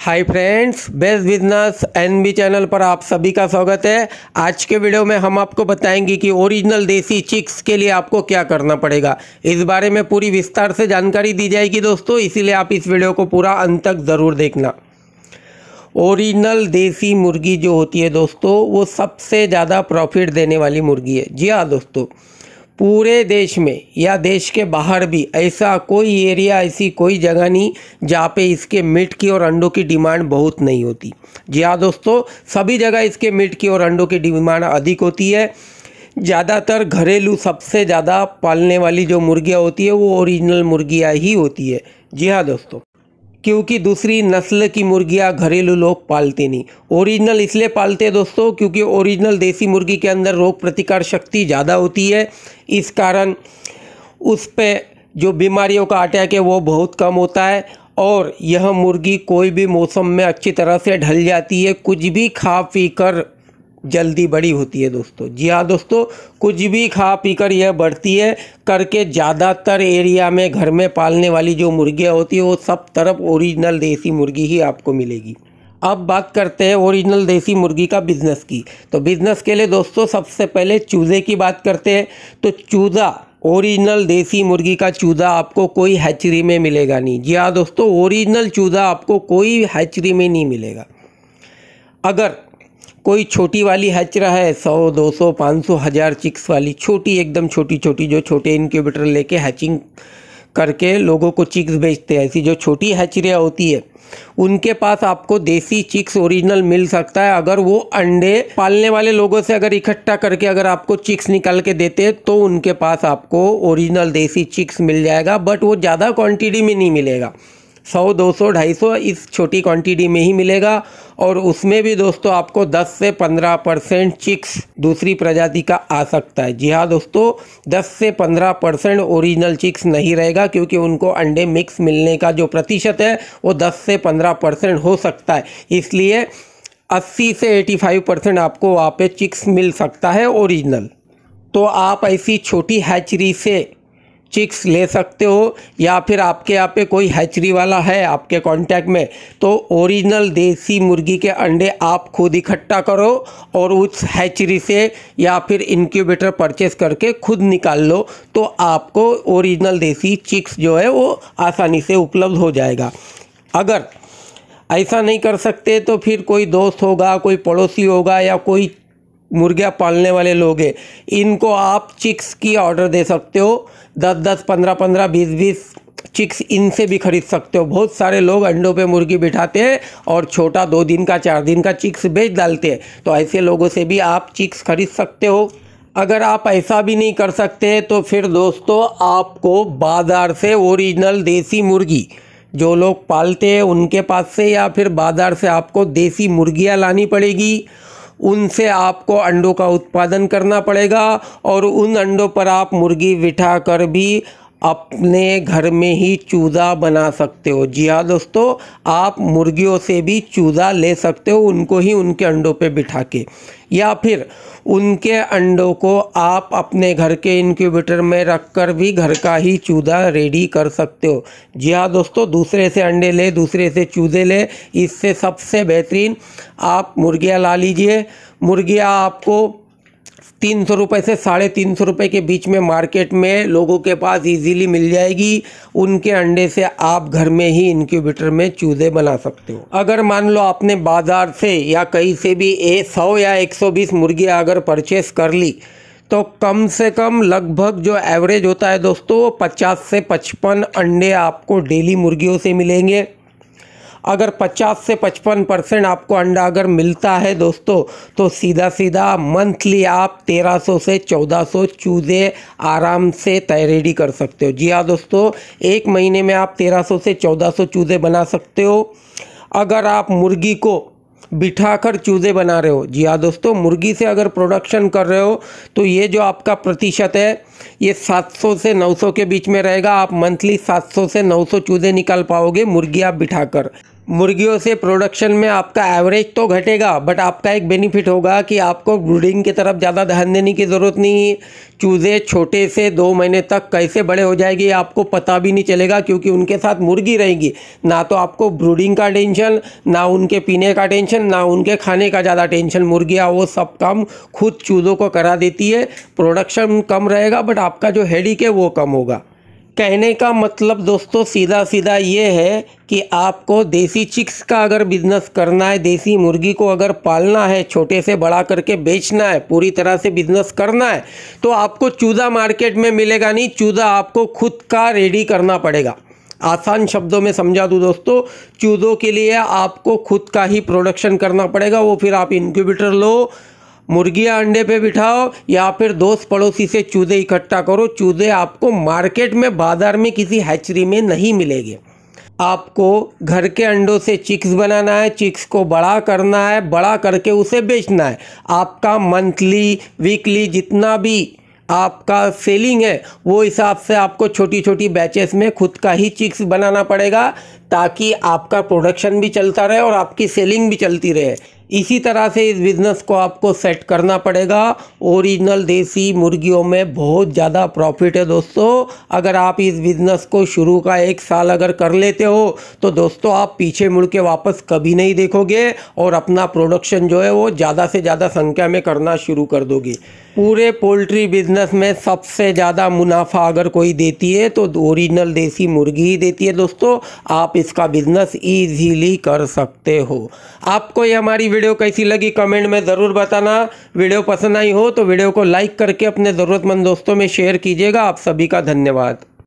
हाय friends best business N B channel पर आप सभी का स्वागत है आज के वीडियो में हम आपको बताएंगे कि ओरिजिनल देसी चिक्स के लिए आपको क्या करना पड़ेगा इस बारे में पूरी विस्तार से जानकारी दी जाएगी दोस्तों इसीलिए आप इस वीडियो को पूरा अंत तक ज़रूर देखना ओरिजिनल देसी मुर्गी जो होती है दोस्तों वो सबसे ज़्यादा प्रॉफिट देने वाली मुर्गी है जी हाँ दोस्तों पूरे देश में या देश के बाहर भी ऐसा कोई एरिया ऐसी कोई जगह नहीं जहाँ पे इसके मीट की और अंडों की डिमांड बहुत नहीं होती जी हाँ दोस्तों सभी जगह इसके मीट की और अंडों की डिमांड अधिक होती है ज़्यादातर घरेलू सबसे ज़्यादा पालने वाली जो मुर्गियाँ होती है वो ओरिजिनल मुर्गियाँ ही होती है जी हाँ दोस्तों क्योंकि दूसरी नस्ल की मुर्गियाँ घरेलू लोग पालते नहीं ओरिजिनल इसलिए पालते हैं दोस्तों क्योंकि ओरिजिनल देसी मुर्गी के अंदर रोग प्रतिकार शक्ति ज़्यादा होती है इस कारण उस पर जो बीमारियों का अटैक है वो बहुत कम होता है और यह मुर्गी कोई भी मौसम में अच्छी तरह से ढल जाती है कुछ भी खा पी कर जल्दी बड़ी होती है दोस्तों जी हाँ दोस्तों कुछ भी खा पी कर यह बढ़ती है करके ज़्यादातर एरिया में घर में पालने वाली जो मुर्गियाँ होती है वो सब तरफ ओरिजिनल देसी मुर्गी ही आपको मिलेगी अब बात करते हैं ओरिजिनल देसी मुर्गी का बिज़नेस की तो बिज़नेस के लिए दोस्तों सबसे पहले चूज़े की बात करते हैं तो चूज़ा ओरिजिनल देसी मुर्गी का चूज़ा आपको कोई हैचरी में मिलेगा नहीं जी हाँ दोस्तों ओरिजिनल चूज़ा आपको कोई हैचरी में नहीं मिलेगा अगर कोई छोटी वाली हैचरा है सौ दो सौ पाँच सौ हज़ार चिक्स वाली छोटी एकदम छोटी छोटी जो छोटे इनक्यूबेटर लेके हैचिंग करके लोगों को चिक्स बेचते हैं ऐसी जो छोटी हैचरियाँ होती है उनके पास आपको देसी चिक्स ओरिजिनल मिल सकता है अगर वो अंडे पालने वाले लोगों से अगर इकट्ठा करके अगर आपको चिक्स निकाल के देते हैं तो उनके पास आपको ओरिजिनल देसी चिक्स मिल जाएगा बट वो ज़्यादा क्वांटिटी में नहीं मिलेगा सौ दो सौ ढाई सौ इस छोटी क्वांटिटी में ही मिलेगा और उसमें भी दोस्तों आपको 10 से 15 परसेंट चिक्स दूसरी प्रजाति का आ सकता है जी हाँ दोस्तों 10 से 15 परसेंट ओरिजिनल चिक्स नहीं रहेगा क्योंकि उनको अंडे मिक्स मिलने का जो प्रतिशत है वो 10 से 15 परसेंट हो सकता है इसलिए 80 से 85 परसेंट आपको वहाँ पर चिक्स मिल सकता है ओरिजिनल तो आप ऐसी छोटी हैचरी से चिक्स ले सकते हो या फिर आपके यहाँ पे कोई हैचरी वाला है आपके कांटेक्ट में तो ओरिजिनल देसी मुर्गी के अंडे आप खुद इकट्ठा करो और उस हैचरी से या फिर इनक्यूबेटर परचेस करके खुद निकाल लो तो आपको ओरिजिनल देसी चिक्स जो है वो आसानी से उपलब्ध हो जाएगा अगर ऐसा नहीं कर सकते तो फिर कोई दोस्त होगा कोई पड़ोसी होगा या कोई मुर्गियाँ पालने वाले लोग हैं इनको आप चिक्स की ऑर्डर दे सकते हो दस दस पंद्रह पंद्रह बीस बीस चिक्स इनसे भी खरीद सकते हो बहुत सारे लोग अंडों पे मुर्गी बिठाते हैं और छोटा दो दिन का चार दिन का चिक्स बेच डालते हैं तो ऐसे लोगों से भी आप चिक्स खरीद सकते हो अगर आप ऐसा भी नहीं कर सकते तो फिर दोस्तों आपको बाज़ार से ओरिजिनल देसी मुर्गी जो लोग पालते हैं उनके पास से या फिर बाज़ार से आपको देसी मुर्गियाँ लानी पड़ेगी उनसे आपको अंडों का उत्पादन करना पड़ेगा और उन अंडों पर आप मुर्गी बिठा कर भी अपने घर में ही चूज़ा बना सकते हो जी हाँ दोस्तों आप मुर्गियों से भी चूज़ा ले सकते हो उनको ही उनके अंडों पे बिठा के या फिर उनके अंडों को आप अपने घर के इनक्यूबेटर में रख कर भी घर का ही चूज़ा रेडी कर सकते हो जी हाँ दोस्तों दूसरे से अंडे ले दूसरे से चूज़े ले इससे सबसे बेहतरीन आप मुर्गियाँ ला लीजिए मुर्गियाँ आपको तीन सौ रुपये से साढ़े तीन सौ रुपये के बीच में मार्केट में लोगों के पास इजीली मिल जाएगी उनके अंडे से आप घर में ही इनक्यूबेटर में चूज़े बना सकते हो अगर मान लो आपने बाज़ार से या कहीं से भी ए सौ या एक सौ बीस मुर्गियाँ अगर परचेस कर ली तो कम से कम लगभग जो एवरेज होता है दोस्तों पचास से पचपन अंडे आपको डेली मुर्गियों से मिलेंगे अगर 50 से 55 परसेंट आपको अंडा अगर मिलता है दोस्तों तो सीधा सीधा मंथली आप 1300 से 1400 चूज़े आराम से तैरेडी कर सकते हो जी हाँ दोस्तों एक महीने में आप 1300 से 1400 चूज़े बना सकते हो अगर आप मुर्गी को बिठाकर चूज़े बना रहे हो जी हाँ दोस्तों मुर्गी से अगर प्रोडक्शन कर रहे हो तो ये जो आपका प्रतिशत है ये 700 से 900 के बीच में रहेगा आप मंथली 700 से 900 चूज़े निकाल पाओगे मुर्गी आप बिठाकर मुर्गियों से प्रोडक्शन में आपका एवरेज तो घटेगा बट आपका एक बेनिफिट होगा कि आपको ब्रूडिंग की तरफ ज़्यादा ध्यान देने की ज़रूरत नहीं है चूज़े छोटे से दो महीने तक कैसे बड़े हो जाएगी आपको पता भी नहीं चलेगा क्योंकि उनके साथ मुर्गी रहेगी ना तो आपको ब्रूडिंग का टेंशन ना उनके पीने का टेंशन ना उनके खाने का ज़्यादा टेंशन मुर्गियाँ वो सब काम खुद चूज़ों को करा देती है प्रोडक्शन कम रहेगा बट आपका जो हेडिक है वो कम होगा कहने का मतलब दोस्तों सीधा सीधा ये है कि आपको देसी चिक्स का अगर बिज़नेस करना है देसी मुर्गी को अगर पालना है छोटे से बड़ा करके बेचना है पूरी तरह से बिज़नेस करना है तो आपको चूज़ा मार्केट में मिलेगा नहीं चूज़ा आपको खुद का रेडी करना पड़ेगा आसान शब्दों में समझा दूँ दोस्तों चूज़ों के लिए आपको खुद का ही प्रोडक्शन करना पड़ेगा वो फिर आप इनक्यूबेटर लो मुर्गियाँ अंडे पे बिठाओ या फिर दोस्त पड़ोसी से चूजे इकट्ठा करो चूजे आपको मार्केट में बाज़ार में किसी हैचरी में नहीं मिलेंगे आपको घर के अंडों से चिक्स बनाना है चिक्स को बड़ा करना है बड़ा करके उसे बेचना है आपका मंथली वीकली जितना भी आपका सेलिंग है वो हिसाब से आपको छोटी छोटी बैचेस में खुद का ही चिक्स बनाना पड़ेगा ताकि आपका प्रोडक्शन भी चलता रहे और आपकी सेलिंग भी चलती रहे इसी तरह से इस बिज़नेस को आपको सेट करना पड़ेगा ओरिजिनल देसी मुर्गियों में बहुत ज़्यादा प्रॉफिट है दोस्तों अगर आप इस बिज़नेस को शुरू का एक साल अगर कर लेते हो तो दोस्तों आप पीछे मुड़ के वापस कभी नहीं देखोगे और अपना प्रोडक्शन जो है वो ज़्यादा से ज़्यादा संख्या में करना शुरू कर दोगे पूरे पोल्ट्री बिज़नेस में सबसे ज़्यादा मुनाफा अगर कोई देती है तो ओरिजिनल देसी मुर्गी ही देती है दोस्तों आप इसका बिज़नेस इजीली कर सकते हो आपको ये हमारी वीडियो कैसी लगी कमेंट में ज़रूर बताना वीडियो पसंद आई हो तो वीडियो को लाइक करके अपने ज़रूरतमंद दोस्तों में शेयर कीजिएगा आप सभी का धन्यवाद